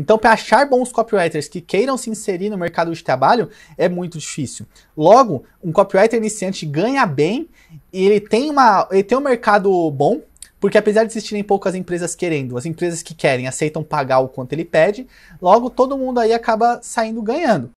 Então, para achar bons copywriters que queiram se inserir no mercado de trabalho é muito difícil. Logo, um copywriter iniciante ganha bem e ele tem, uma, ele tem um mercado bom, porque apesar de existirem poucas empresas querendo, as empresas que querem aceitam pagar o quanto ele pede, logo todo mundo aí acaba saindo ganhando.